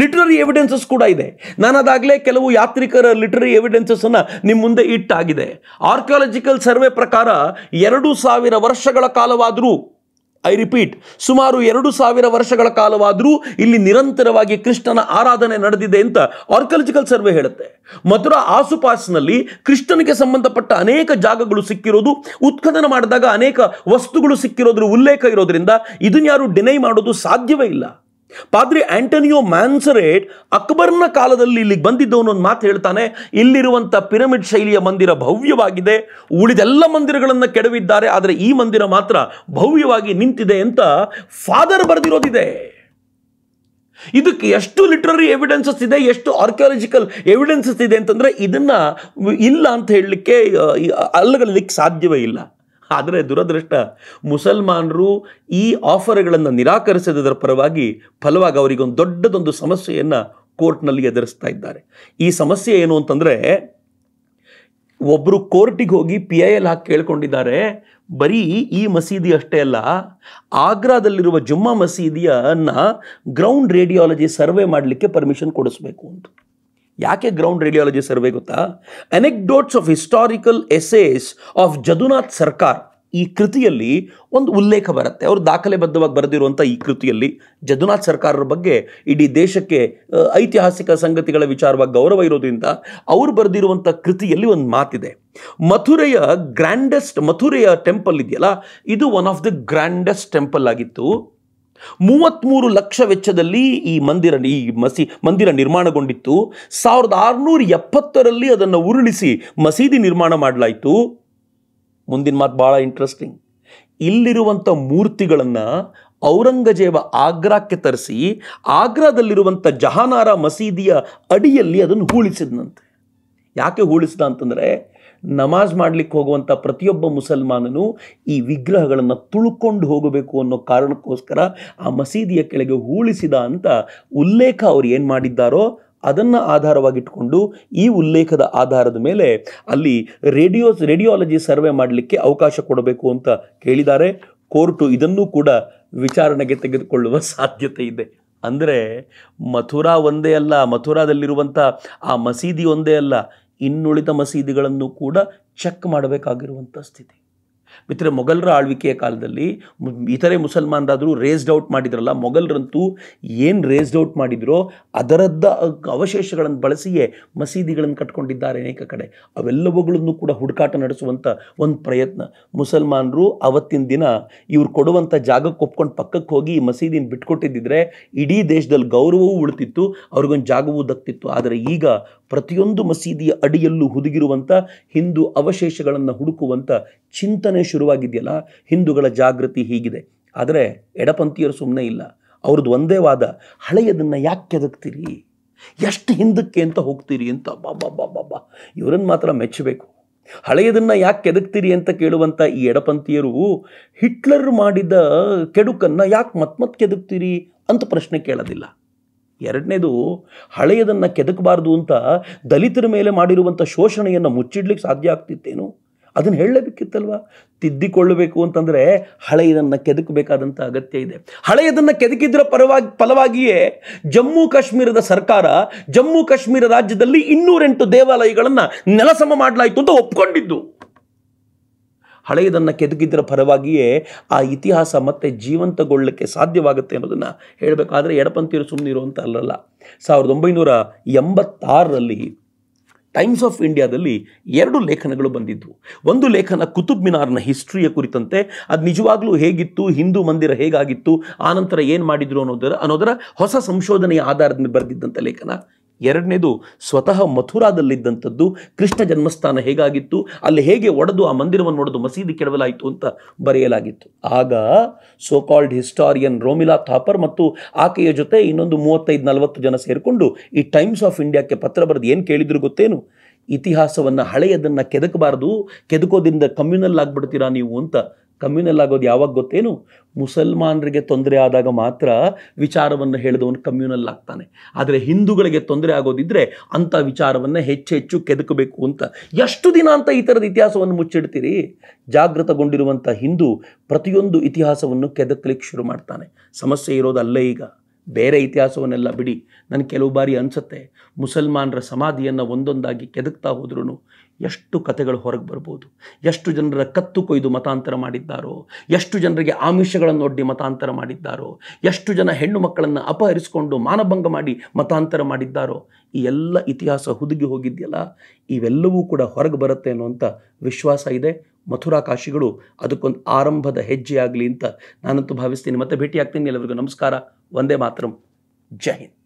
ಲಿಟ್ರರಿ ಎವಿಡೆನ್ಸಸ್ ಕೂಡ ಇದೆ ನಾನದಾಗಲೇ ಕೆಲವು ಯಾತ್ರಿಕರ ಲಿಟ್ರರಿ ಅನ್ನ ನಿಮ್ಮ ಮುಂದೆ ಇಟ್ಟಾಗಿದೆ ಆರ್ಕಿಯಾಲಜಿಕಲ್ ಸರ್ವೆ ಪ್ರಕಾರ ಎರಡು ಸಾವಿರ ವರ್ಷಗಳ ಕಾಲವಾದರೂ ಐ ರಿಪೀಟ್ ಸುಮಾರು ಎರಡು ಸಾವಿರ ವರ್ಷಗಳ ಕಾಲವಾದರೂ ಇಲ್ಲಿ ನಿರಂತರವಾಗಿ ಕೃಷ್ಣನ ಆರಾಧನೆ ನಡೆದಿದೆ ಅಂತ ಆರ್ಕಾಲಜಿಕಲ್ ಸರ್ವೆ ಹೇಳುತ್ತೆ ಮಥುರಾ ಆಸುಪಾಸಿನಲ್ಲಿ ಕೃಷ್ಣನಿಗೆ ಸಂಬಂಧಪಟ್ಟ ಅನೇಕ ಜಾಗಗಳು ಸಿಕ್ಕಿರೋದು ಉತ್ಖನನ ಮಾಡಿದಾಗ ಅನೇಕ ವಸ್ತುಗಳು ಸಿಕ್ಕಿರೋದ್ರ ಉಲ್ಲೇಖ ಇರೋದ್ರಿಂದ ಇದನ್ನ ಯಾರು ಡಿನೈ ಮಾಡೋದು ಸಾಧ್ಯವೇ ಇಲ್ಲ ಪಾದ್ರಿ ಆಂಟನಿಯೋ ಮ್ಯಾನ್ಸರೇಟ್ ಅಕ್ಬರ್ನ ಕಾಲದಲ್ಲಿ ಇಲ್ಲಿಗೆ ಬಂದಿದ್ದವನು ಒಂದು ಮಾತು ಹೇಳ್ತಾನೆ ಇಲ್ಲಿರುವಂಥ ಪಿರಮಿಡ್ ಶೈಲಿಯ ಮಂದಿರ ಭವ್ಯವಾಗಿದೆ ಉಳಿದೆಲ್ಲ ಮಂದಿರಗಳನ್ನು ಕೆಡವಿದ್ದಾರೆ ಆದರೆ ಈ ಮಂದಿರ ಮಾತ್ರ ಭವ್ಯವಾಗಿ ನಿಂತಿದೆ ಅಂತ ಫಾದರ್ ಬರೆದಿರೋದಿದೆ ಇದಕ್ಕೆ ಎಷ್ಟು ಲಿಟ್ರರಿ ಎವಿಡೆನ್ಸಸ್ ಇದೆ ಎಷ್ಟು ಆರ್ಕಿಯಾಲಜಿಕಲ್ ಎವಿಡೆನ್ಸಸ್ ಇದೆ ಅಂತಂದರೆ ಇದನ್ನ ಇಲ್ಲ ಅಂತ ಹೇಳಲಿಕ್ಕೆ ಅಲ್ಲಗಲಿಕ್ಕೆ ಸಾಧ್ಯವೇ ಇಲ್ಲ ಆದರೆ ದುರದೃಷ್ಟ ಮುಸಲ್ಮಾನರು ಈ ಆಫರ್ಗಳನ್ನು ನಿರಾಕರಿಸಿದ್ರ ಪರವಾಗಿ ಫಲವಾಗಿ ಅವರಿಗೊಂದು ದೊಡ್ಡದೊಂದು ಸಮಸ್ಯೆಯನ್ನು ಕೋರ್ಟ್ನಲ್ಲಿ ಎದುರಿಸ್ತಾ ಇದ್ದಾರೆ ಈ ಸಮಸ್ಯೆ ಏನು ಅಂತಂದರೆ ಒಬ್ಬರು ಕೋರ್ಟಿಗೆ ಹೋಗಿ ಪಿ ಐ ಎಲ್ ಹಾಕಿ ಕೇಳ್ಕೊಂಡಿದ್ದಾರೆ ಬರೀ ಈ ಮಸೀದಿ ಅಷ್ಟೇ ಅಲ್ಲ ಆಗ್ರಾದಲ್ಲಿರುವ ಜುಮ್ಮಾ ಮಸೀದಿಯನ್ನು ಗ್ರೌಂಡ್ ರೇಡಿಯಾಲಜಿ ಸರ್ವೆ ಮಾಡಲಿಕ್ಕೆ ಪರ್ಮಿಷನ್ ಕೊಡಿಸ್ಬೇಕು ಅಂತ ಯಾಕೆ ಗ್ರೌಂಡ್ ರೇಡಿಯಾಲಜಿ ಸರ್ವೆ ಗೊತ್ತಾ anecdotes of historical essays of Jadunath Sarkar ಈ ಕೃತಿಯಲ್ಲಿ ಒಂದು ಉಲ್ಲೇಖ ಬರುತ್ತೆ ಅವರು ದಾಖಲೆಬದ್ಧವಾಗಿ ಬರೆದಿರುವಂಥ ಈ ಕೃತಿಯಲ್ಲಿ ಜದುನಾಥ್ ಸರ್ಕಾರರ ಬಗ್ಗೆ ಇಡೀ ದೇಶಕ್ಕೆ ಐತಿಹಾಸಿಕ ಸಂಗತಿಗಳ ವಿಚಾರವಾಗಿ ಗೌರವ ಇರೋದ್ರಿಂದ ಅವರು ಬರೆದಿರುವಂಥ ಕೃತಿಯಲ್ಲಿ ಒಂದು ಮಾತಿದೆ ಮಥುರೆಯ ಗ್ರ್ಯಾಂಡೆಸ್ಟ್ ಮಥುರೆಯ ಟೆಂಪಲ್ ಇದೆಯಲ್ಲ ಇದು one of the grandest temple ಆಗಿತ್ತು ಮೂವತ್ತ್ಮೂರು ಲಕ್ಷ ವೆಚ್ಚದಲ್ಲಿ ಈ ಮಂದಿರ ಈ ಮಸಿ ಮಂದಿರ ನಿರ್ಮಾಣಗೊಂಡಿತ್ತು ಸಾವಿರದ ಆರುನೂರ ಎಪ್ಪತ್ತರಲ್ಲಿ ಅದನ್ನು ಉರುಳಿಸಿ ಮಸೀದಿ ನಿರ್ಮಾಣ ಮಾಡಲಾಯಿತು ಮುಂದಿನ ಮಾತು ಭಾಳ ಇಂಟ್ರೆಸ್ಟಿಂಗ್ ಇಲ್ಲಿರುವಂಥ ಮೂರ್ತಿಗಳನ್ನು ಔರಂಗಜೇಬ ಆಗ್ರಾಕ್ಕೆ ತರಿಸಿ ಆಗ್ರಾದಲ್ಲಿರುವಂಥ ಜಹಾನಾರ ಮಸೀದಿಯ ಅಡಿಯಲ್ಲಿ ಅದನ್ನು ಹೂಳಿಸಿದನಂತೆ ಯಾಕೆ ಹೂಳಿಸಿದ ಅಂತಂದರೆ ನಮಾಜ್ ಮಾಡಲಿಕ್ಕೆ ಹೋಗುವಂಥ ಪ್ರತಿಯೊಬ್ಬ ಮುಸಲ್ಮಾನನು ಈ ವಿಗ್ರಹಗಳನ್ನು ತುಳ್ಕೊಂಡು ಹೋಗಬೇಕು ಅನ್ನೋ ಕಾರಣಕ್ಕೋಸ್ಕರ ಆ ಮಸೀದಿಯ ಕೆಳಗೆ ಹೂಳಿಸಿದ ಅಂತ ಉಲ್ಲೇಖ ಅವರು ಏನು ಮಾಡಿದ್ದಾರೋ ಅದನ್ನು ಆಧಾರವಾಗಿಟ್ಟುಕೊಂಡು ಈ ಉಲ್ಲೇಖದ ಆಧಾರದ ಮೇಲೆ ಅಲ್ಲಿ ರೇಡಿಯೋಸ್ ರೇಡಿಯಾಲಜಿ ಸರ್ವೆ ಮಾಡಲಿಕ್ಕೆ ಅವಕಾಶ ಕೊಡಬೇಕು ಅಂತ ಕೇಳಿದ್ದಾರೆ ಕೋರ್ಟು ಇದನ್ನೂ ಕೂಡ ವಿಚಾರಣೆಗೆ ತೆಗೆದುಕೊಳ್ಳುವ ಸಾಧ್ಯತೆ ಇದೆ ಅಂದರೆ ಮಥುರಾ ಒಂದೇ ಅಲ್ಲ ಮಥುರಾದಲ್ಲಿರುವಂಥ ಆ ಮಸೀದಿ ಒಂದೇ ಅಲ್ಲ ಇನ್ನುಳಿದ ಮಸೀದಿಗಳನ್ನು ಕೂಡ ಚೆಕ್ ಮಾಡಬೇಕಾಗಿರುವಂಥ ಸ್ಥಿತಿ ಮಿತ್ರ ಮೊಘಲರ ಆಳ್ವಿಕೆಯ ಕಾಲದಲ್ಲಿ ಇತರೆ ಮುಸಲ್ಮಾನರಾದರೂ ರೇಸ್ಡ್ ಔಟ್ ಮಾಡಿದ್ರಲ್ಲ ಮೊಘಲರಂತೂ ಏನು ರೇಸ್ಡ್ ಔಟ್ ಮಾಡಿದ್ರೋ ಅದರದ್ದ ಅವಶೇಷಗಳನ್ನು ಬಳಸಿಯೇ ಮಸೀದಿಗಳನ್ನು ಕಟ್ಕೊಂಡಿದ್ದಾರೆ ಅನೇಕ ಕಡೆ ಅವೆಲ್ಲವುಗಳನ್ನು ಕೂಡ ಹುಡುಕಾಟ ನಡೆಸುವಂಥ ಒಂದು ಪ್ರಯತ್ನ ಮುಸಲ್ಮಾನರು ಅವತ್ತಿನ ದಿನ ಇವ್ರು ಕೊಡುವಂಥ ಜಾಗಕ್ಕೆ ಒಪ್ಕೊಂಡು ಪಕ್ಕಕ್ಕೆ ಹೋಗಿ ಈ ಮಸೀದಿನ ಬಿಟ್ಕೊಟ್ಟಿದ್ದಿದ್ರೆ ಇಡೀ ದೇಶದಲ್ಲಿ ಗೌರವವೂ ಉಳಿತಿತ್ತು ಅವ್ರಿಗೊಂದು ಜಾಗವೂ ದಕ್ತಿತ್ತು ಆದರೆ ಈಗ ಪ್ರತಿಯೊಂದು ಮಸೀದಿಯ ಅಡಿಯಲ್ಲೂ ಹುದುಗಿರುವಂಥ ಹಿಂದೂ ಅವಶೇಷಗಳನ್ನು ಹುಡುಕುವಂಥ ಚಿಂತನೆ ಶುರುವಾಗಿದೆಯಲ್ಲ ಹಿಂದೂಗಳ ಜಾಗೃತಿ ಹೀಗಿದೆ ಆದರೆ ಎಡಪಂಥೀಯರು ಸುಮ್ಮನೆ ಇಲ್ಲ ಅವ್ರದ್ದು ಒಂದೇ ವಾದ ಹಳೆಯದನ್ನು ಯಾಕೆ ಕೆದಕ್ತೀರಿ ಎಷ್ಟು ಹಿಂದಕ್ಕೆ ಅಂತ ಹೋಗ್ತೀರಿ ಅಂತ ಬಾಬಾ ಬಾಬಾ ಬಾ ಇವರನ್ನು ಮಾತ್ರ ಮೆಚ್ಚಬೇಕು ಹಳೆಯದನ್ನು ಯಾಕೆ ಕೆದಕ್ತೀರಿ ಅಂತ ಕೇಳುವಂಥ ಈ ಎಡಪಂಥೀಯರು ಹಿಟ್ಲರ್ ಮಾಡಿದ ಕೆಡುಕನ್ನು ಯಾಕೆ ಮತ್ಮತ್ ಕೆದಕ್ತೀರಿ ಅಂತ ಪ್ರಶ್ನೆ ಕೇಳೋದಿಲ್ಲ ಎರಡನೇದು ಹಳೆಯದನ್ನು ಕೆದಕಬಾರ್ದು ಅಂತ ದಲಿತರ ಮೇಲೆ ಮಾಡಿರುವಂಥ ಶೋಷಣೆಯನ್ನು ಮುಚ್ಚಿಡ್ಲಿಕ್ಕೆ ಸಾಧ್ಯ ಆಗ್ತಿತ್ತೇನು ಅದನ್ನು ಹೇಳಬೇಕಿತ್ತಲ್ವ ತಿದ್ದಿಕೊಳ್ಳಬೇಕು ಅಂತಂದರೆ ಹಳೆಯದನ್ನು ಕೆದಕಬೇಕಾದಂಥ ಅಗತ್ಯ ಇದೆ ಹಳೆಯದನ್ನು ಕೆದಕಿದ್ರ ಪರವಾಗಿ ಫಲವಾಗಿಯೇ ಜಮ್ಮು ಕಾಶ್ಮೀರದ ಸರ್ಕಾರ ಜಮ್ಮು ಕಾಶ್ಮೀರ ರಾಜ್ಯದಲ್ಲಿ ಇನ್ನೂರೆಂಟು ದೇವಾಲಯಗಳನ್ನು ನೆಲಸಮ ಮಾಡಲಾಯಿತು ಅಂತ ಒಪ್ಕೊಂಡಿದ್ದು ಹಳೆಯದನ್ನು ಕೆದಕಿದ್ರ ಪರವಾಗಿಯೇ ಆ ಇತಿಹಾಸ ಮತ್ತೆ ಜೀವಂತಗೊಳ್ಳಕ್ಕೆ ಸಾಧ್ಯವಾಗುತ್ತೆ ಅನ್ನೋದನ್ನು ಹೇಳಬೇಕಾದ್ರೆ ಎಡಪಂತೀರು ಸುಮ್ಮನಿರು ಅಂತ ಅಲ್ಲಲ್ಲ ಸಾವಿರದ ಒಂಬೈನೂರ ಎಂಬತ್ತಾರರಲ್ಲಿ ಟೈಮ್ಸ್ ಆಫ್ ಇಂಡಿಯಾದಲ್ಲಿ ಎರಡು ಲೇಖನಗಳು ಬಂದಿದ್ದವು ಒಂದು ಲೇಖನ ಕುತುಬ್ ಮಿನಾರ್ನ ಹಿಸ್ಟ್ರಿಯ ಕುರಿತಂತೆ ಅದು ನಿಜವಾಗ್ಲೂ ಹೇಗಿತ್ತು ಹಿಂದೂ ಮಂದಿರ ಹೇಗಾಗಿತ್ತು ಆನಂತರ ಏನು ಮಾಡಿದ್ರು ಅನ್ನೋದರ ಅನ್ನೋದರ ಹೊಸ ಸಂಶೋಧನೆಯ ಆಧಾರದ ಮೇಲೆ ಬರೆದಿದ್ದಂಥ ಲೇಖನ ಎರಡನೇದು ಸ್ವತಃ ಮಥುರಾದಲ್ಲಿದ್ದಂಥದ್ದು ಕೃಷ್ಣ ಜನ್ಮಸ್ಥಾನ ಹೇಗಾಗಿತ್ತು ಅಲ್ಲಿ ಹೇಗೆ ಒಡೆದು ಆ ಮಂದಿರವನ್ನು ಒಡೆದು ಮಸೀದಿ ಕೆಡವಲಾಯಿತು ಅಂತ ಬರೆಯಲಾಗಿತ್ತು ಆಗ ಸೋ ಹಿಸ್ಟಾರಿಯನ್ ರೋಮಿಲಾ ಥಾಪರ್ ಮತ್ತು ಆಕೆಯ ಜೊತೆ ಇನ್ನೊಂದು ಮೂವತ್ತೈದು ನಲವತ್ತು ಜನ ಸೇರಿಕೊಂಡು ಈ ಟೈಮ್ಸ್ ಆಫ್ ಇಂಡಿಯಾಕ್ಕೆ ಪತ್ರ ಬರೆದು ಏನು ಕೇಳಿದ್ರು ಗೊತ್ತೇನು ಇತಿಹಾಸವನ್ನು ಹಳೆಯದನ್ನು ಕೆದಕಬಾರದು ಕೆದಕೋದ್ರಿಂದ ಕಮ್ಯುನಲ್ ಆಗಿಬಿಡ್ತೀರಾ ನೀವು ಅಂತ ಕಮ್ಯುನಲ್ ಆಗೋದು ಯಾವಾಗ ಗೊತ್ತೇನು ಮುಸಲ್ಮಾನರಿಗೆ ತೊಂದರೆ ಆದಾಗ ಮಾತ್ರ ವಿಚಾರವನ್ನು ಹೇಳಿದವನು ಕಮ್ಯುನಲ್ ಆಗ್ತಾನೆ ಆದರೆ ಹಿಂದೂಗಳಿಗೆ ತೊಂದರೆ ಆಗೋದಿದ್ದರೆ ಅಂಥ ವಿಚಾರವನ್ನು ಹೆಚ್ಚು ಹೆಚ್ಚು ಕೆದಕಬೇಕು ಅಂತ ಎಷ್ಟು ದಿನ ಅಂತ ಈ ಥರದ ಇತಿಹಾಸವನ್ನು ಮುಚ್ಚಿಡ್ತೀರಿ ಜಾಗೃತಗೊಂಡಿರುವಂಥ ಹಿಂದೂ ಪ್ರತಿಯೊಂದು ಇತಿಹಾಸವನ್ನು ಕೆದಕಲಿಕ್ಕೆ ಶುರು ಮಾಡ್ತಾನೆ ಸಮಸ್ಯೆ ಇರೋದಲ್ಲೇ ಈಗ ಬೇರೆ ಇತಿಹಾಸವನ್ನೆಲ್ಲ ಬಿಡಿ ನನಗೆ ಕೆಲವು ಬಾರಿ ಅನಿಸುತ್ತೆ ಮುಸಲ್ಮಾನರ ಸಮಾಧಿಯನ್ನು ಒಂದೊಂದಾಗಿ ಕೆದಕ್ತಾ ಹೋದ್ರೂ ಎಷ್ಟು ಕಥೆಗಳು ಹೊರಗೆ ಬರ್ಬೋದು ಎಷ್ಟು ಜನರ ಕತ್ತು ಕೊಯ್ದು ಮತಾಂತರ ಮಾಡಿದ್ದಾರೋ ಎಷ್ಟು ಜನರಿಗೆ ಒಡ್ಡಿ ಮತಾಂತರ ಮಾಡಿದ್ದಾರೋ ಎಷ್ಟು ಜನ ಹೆಣ್ಣು ಮಕ್ಕಳನ್ನು ಅಪಹರಿಸಿಕೊಂಡು ಮಾನಭಂಗ ಮಾಡಿ ಮತಾಂತರ ಮಾಡಿದ್ದಾರೋ ಈ ಎಲ್ಲ ಇತಿಹಾಸ ಹುದುಗಿ ಹೋಗಿದೆಯಲ್ಲ ಇವೆಲ್ಲವೂ ಕೂಡ ಹೊರಗೆ ಬರುತ್ತೆ ಅನ್ನುವಂಥ ವಿಶ್ವಾಸ ಇದೆ ಮಥುರಾ ಕಾಶಿಗಳು ಅದಕ್ಕೊಂದು ಆರಂಭದ ಹೆಜ್ಜೆಯಾಗಲಿ ಅಂತ ನಾನಂತೂ ಭಾವಿಸ್ತೀನಿ ಮತ್ತೆ ಭೇಟಿ ಆಗ್ತೀನಿ ಎಲ್ಲರಿಗೂ ನಮಸ್ಕಾರ ಒಂದೇ ಮಾತ್ರ ಜೈ ಹಿಂದ್